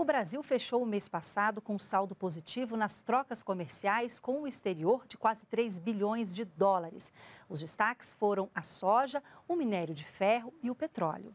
O Brasil fechou o mês passado com saldo positivo nas trocas comerciais com o exterior de quase 3 bilhões de dólares. Os destaques foram a soja, o minério de ferro e o petróleo.